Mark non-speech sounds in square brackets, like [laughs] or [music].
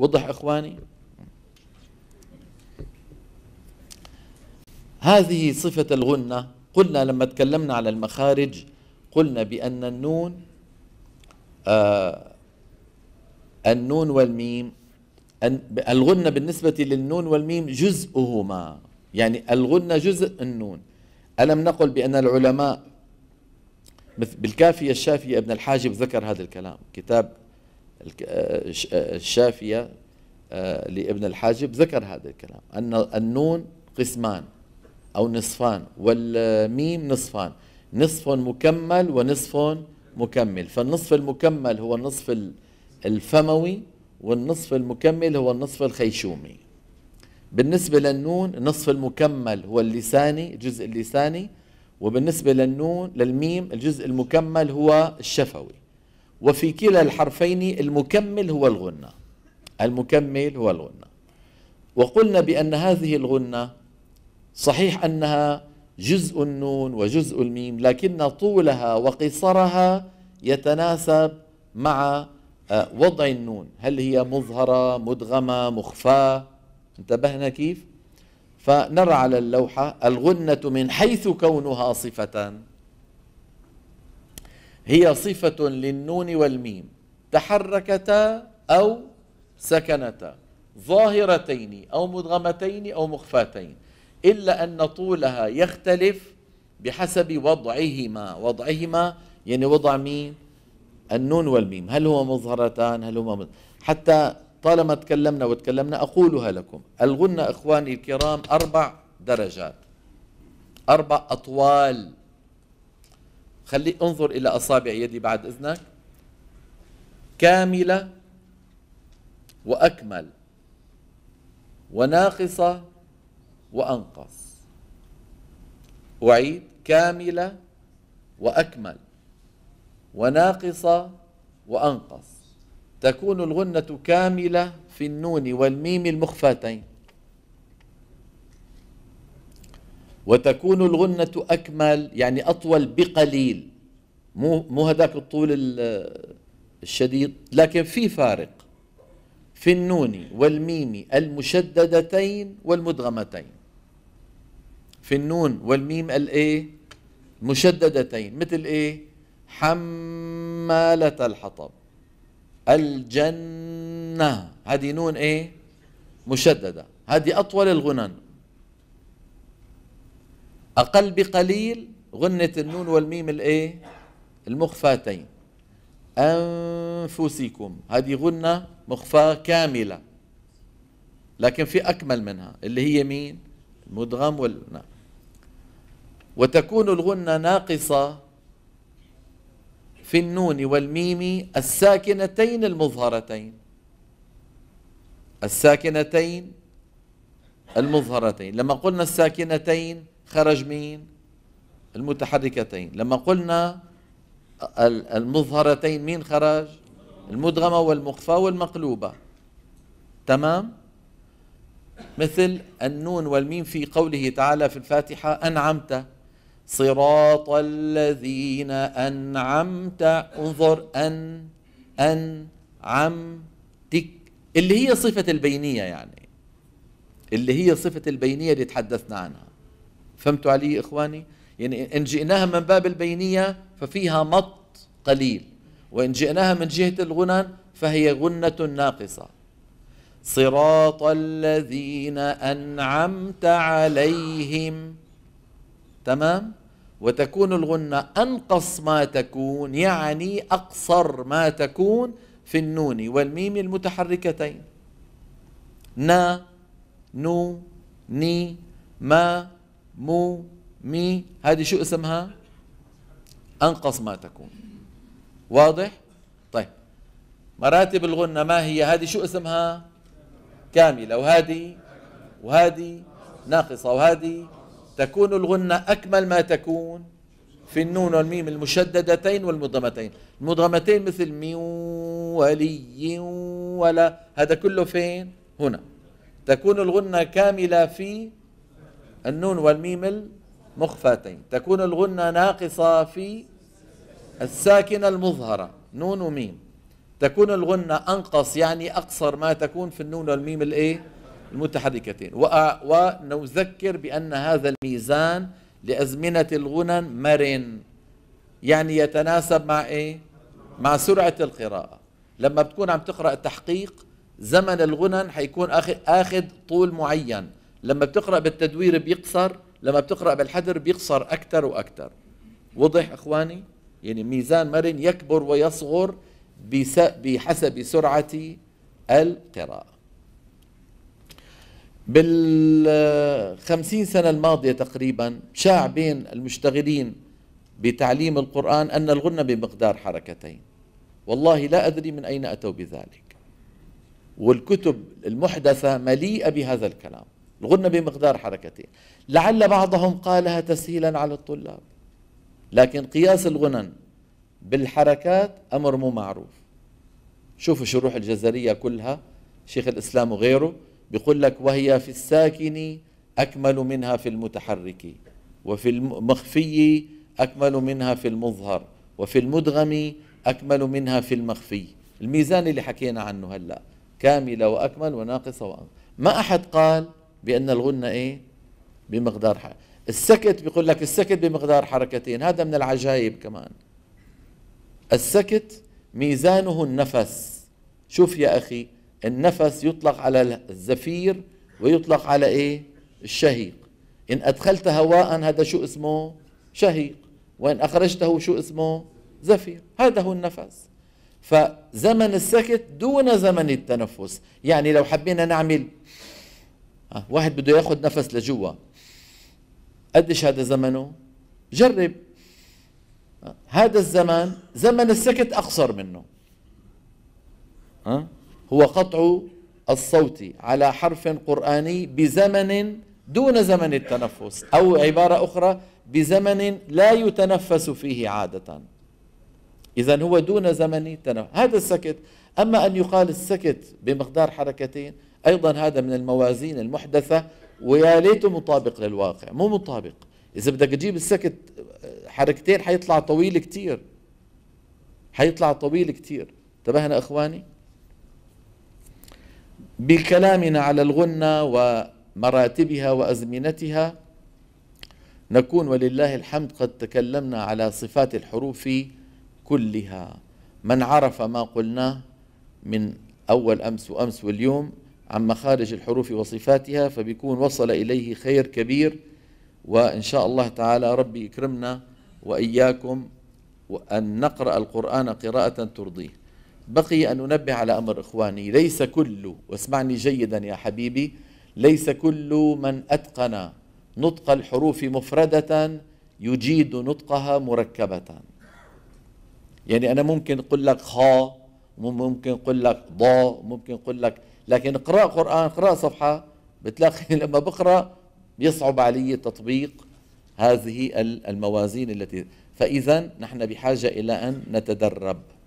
وضح اخواني هذه صفه الغنه قلنا لما تكلمنا على المخارج قلنا بان النون آه النون والميم الغنة بالنسبة للنون والميم جزءهما يعني الغنة جزء النون ألم نقل بأن العلماء بالكافية الشافية ابن الحاجب ذكر هذا الكلام كتاب آه، آه، الشافية آه، لابن الحاجب ذكر هذا الكلام أن النون قسمان أو نصفان والميم نصفان نصف مكمل ونصف مكمل فالنصف المكمل هو النصف الفموي والنصف المكمل هو النصف الخيشومي بالنسبة للنون النصف المكمل هو اللساني الجزء اللساني وبالنسبة للنون للميم الجزء المكمل هو الشفوي وفي كلا الحرفين المكمل هو الغنة المكمل هو الغنة وقلنا بأن هذه الغنة صحيح أنها جزء النون وجزء الميم لكن طولها وقصرها يتناسب مع آه، وضع النون هل هي مظهرة مدغمة مخفاة انتبهنا كيف فنرى على اللوحة الغنة من حيث كونها صفة هي صفة للنون والميم تحركتا أو سكنتا ظاهرتين أو مدغمتين أو مخفاتين إلا أن طولها يختلف بحسب وضعهما وضعهما يعني وضع مين النون والميم هل هو مظهرتان هل هما حتى طالما تكلمنا وتكلمنا أقولها لكم الغنة إخواني الكرام أربع درجات أربع أطوال خلي انظر إلى أصابع يدي بعد إذنك كاملة وأكمل وناقصة وأنقص أعيد كاملة وأكمل وناقصة وأنقص تكون الغنة كاملة في النون والميم المخفاتين وتكون الغنة أكمل يعني أطول بقليل مو مو هذاك الطول الشديد لكن في فارق في النون والميم المشددتين والمدغمتين في النون والميم الايه مشددتين مثل ايه حمالة الحطب الجنة هذه نون ايه مشددة هذه أطول الغنن أقل بقليل غنة النون والميم الايه المخفاتين أنفسكم هذه غنة مخفاة كاملة لكن في أكمل منها اللي هي مين المدغم وال... نعم. وتكون الغنة ناقصة في النون والميم الساكنتين المظهرتين الساكنتين المظهرتين لما قلنا الساكنتين خرج مين المتحركتين لما قلنا المظهرتين مين خرج المدغمة والمخفى والمقلوبة تمام مثل النون والميم في قوله تعالى في الفاتحة أنعمت صراط الذين أنعمت انظر أن أن عم تك اللي هي صفة البينية يعني اللي هي صفة البينية اللي تحدثنا عنها فهمتوا علي إخواني؟ يعني إن جئناها من باب البينية ففيها مط قليل وإن جئناها من جهة الغنى فهي غنة ناقصة صراط الذين أنعمت عليهم تمام وتكون الغنة أنقص ما تكون يعني أقصر ما تكون في النون والميم المتحركتين نا نو ني ما مو مي هذه شو اسمها أنقص ما تكون واضح طيب مراتب الغنة ما هي هذه شو اسمها كاملة وهذه وهذه ناقصة وهذه تكون الغنة أكمل ما تكون في النون والميم المشددتين والمضغمتين المضغمتين مثل مي ولي ولا هذا كله فين هنا تكون الغنة كاملة في النون والميم مخفتين تكون الغنة ناقصة في الساكنة المظهرة نون وميم تكون الغنة أنقص يعني أقصر ما تكون في النون والميم الإيه المتحركتين ونذكر بأن هذا الميزان لأزمنة الغنن مرن يعني يتناسب مع إيه مع سرعة القراءة لما بتكون عم تقرأ تحقيق زمن الغنن حيكون أخذ طول معين لما بتقرأ بالتدوير بيقصر لما بتقرأ بالحذر بيقصر أكثر وأكثر وضح إخواني يعني ميزان مرن يكبر ويصغر بحسب سرعة القراءة بالخمسين سنة الماضية تقريبا شاع بين المشتغلين بتعليم القرآن أن الغنة بمقدار حركتين والله لا أدري من أين أتوا بذلك والكتب المحدثة مليئة بهذا الكلام الغنة بمقدار حركتين لعل بعضهم قالها تسهيلا على الطلاب لكن قياس الغنن بالحركات أمر مو معروف شوفوا شروح الجزرية كلها شيخ الإسلام وغيره بيقول لك وهي في الساكن أكمل منها في المتحرك وفي المخفي أكمل منها في المظهر وفي المدغم أكمل منها في المخفي الميزان اللي حكينا عنه هلأ كاملة وأكمل وناقصة وأنقص. ما أحد قال بأن الغنة إيه بمقدار حركة السكت بيقول لك السكت بمقدار حركتين هذا من العجائب كمان السكت ميزانه النفس شوف يا أخي النفس يطلق على الزفير ويطلق على إيه الشهيق إن أدخلت هواء هذا شو اسمه شهيق وإن أخرجته شو اسمه زفير هذا هو النفس فزمن السكت دون زمن التنفس يعني لو حبينا نعمل آه، واحد بده ياخذ نفس لجوا قديش هذا زمنه جرب آه، هذا الزمن زمن السكت اقصر منه آه، هو قطع الصوت على حرف قراني بزمن دون زمن التنفس او عباره اخرى بزمن لا يتنفس فيه عاده اذا هو دون زمن التنفس هذا السكت اما ان يقال السكت بمقدار حركتين أيضا هذا من الموازين المحدثة ويا ليته مطابق للواقع مو مطابق إذا بدك تجيب السكت آه، حركتين حيطلع طويل كتير حيطلع طويل كتير انتبهنا إخواني بكلامنا على الغنة ومراتبها وأزمنتها نكون ولله الحمد قد تكلمنا على صفات الحروف كلها من عرف ما قلناه من أول أمس وأمس واليوم عن مخارج الحروف وصفاتها فبيكون وصل إليه خير كبير وإن شاء الله تعالى ربي يكرمنا وإياكم وأن نقرأ القرآن قراءة ترضيه بقي أن ننبه على أمر إخواني ليس كل واسمعني جيدا يا حبيبي ليس كل من أتقن نطق الحروف مفردة يجيد نطقها مركبة يعني أنا ممكن أقول لك خا ممكن أقول لك ضا ممكن أقول لك لكن اقرا قرآن اقرا صفحة بتلاقي [laughs] لما بقرأ يصعب علي تطبيق هذه الموازين التي فإذا نحن بحاجة إلى أن نتدرب